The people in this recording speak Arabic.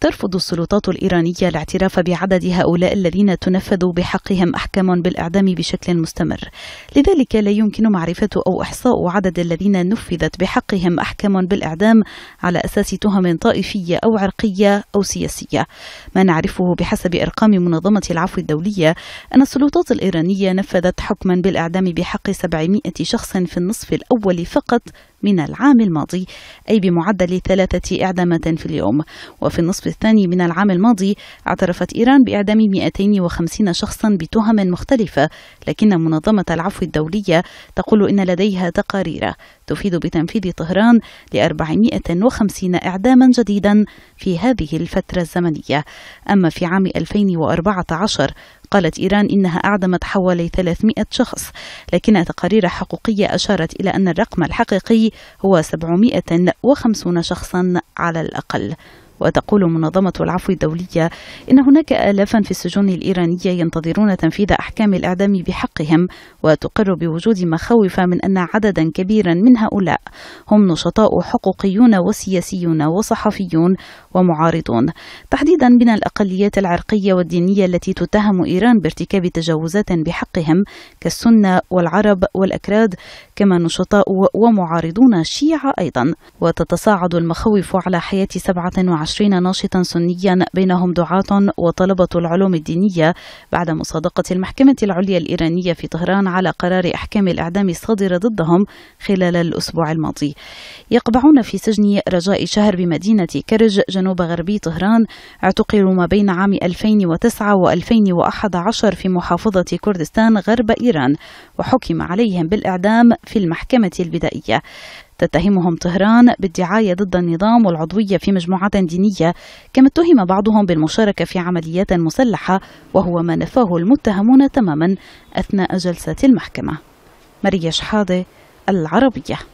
ترفض السلطات الإيرانية الاعتراف بعدد هؤلاء الذين تنفذ بحقهم أحكام بالإعدام بشكل مستمر لذلك لا يمكن معرفة أو إحصاء عدد الذين نفذت بحقهم أحكام بالإعدام على أساس تهم طائفية أو عرقية أو سياسية ما نعرفه بحسب أرقام منظمة العفو الدولية أن السلطات الإيرانية نفذت حكما بالإعدام بحق 700 شخص في النصف الأول فقط من العام الماضي أي بمعدل ثلاثة إعدامات في اليوم وفي النصف الثاني من العام الماضي اعترفت إيران بإعدام 250 شخصا بتهم مختلفة لكن منظمة العفو الدولية تقول إن لديها تقارير تفيد بتنفيذ طهران ل 450 إعداما جديدا في هذه الفترة الزمنية أما في عام 2014 قالت إيران إنها أعدمت حوالي 300 شخص لكن تقارير حقوقية أشارت إلى أن الرقم الحقيقي هو 750 شخصا على الأقل وتقول منظمة العفو الدولية إن هناك آلافا في السجون الإيرانية ينتظرون تنفيذ أحكام الإعدام بحقهم وتقر بوجود مخاوف من أن عددا كبيرا من هؤلاء هم نشطاء حقوقيون وسياسيون وصحفيون ومعارضون تحديدا من الأقليات العرقية والدينية التي تتهم إيران بارتكاب تجاوزات بحقهم كالسنة والعرب والأكراد كما نشطاء ومعارضون شيعة أيضا وتتصاعد المخاوف على حياة 27 وعشرين ناشطا سنيا بينهم دعاة وطلبة العلوم الدينية بعد مصادقة المحكمة العليا الإيرانية في طهران على قرار إحكام الإعدام الصادر ضدهم خلال الأسبوع الماضي يقبعون في سجن رجاء شهر بمدينة كرج جنوب غربي طهران اعتقلوا ما بين عام 2009 و 2011 في محافظة كردستان غرب إيران وحكم عليهم بالإعدام في المحكمة البدائية تتهمهم طهران بالدعاية ضد النظام والعضوية في مجموعات دينية كما اتهم بعضهم بالمشاركة في عمليات مسلحة وهو ما نفاه المتهمون تماما أثناء جلسة المحكمة مريش حاضي العربية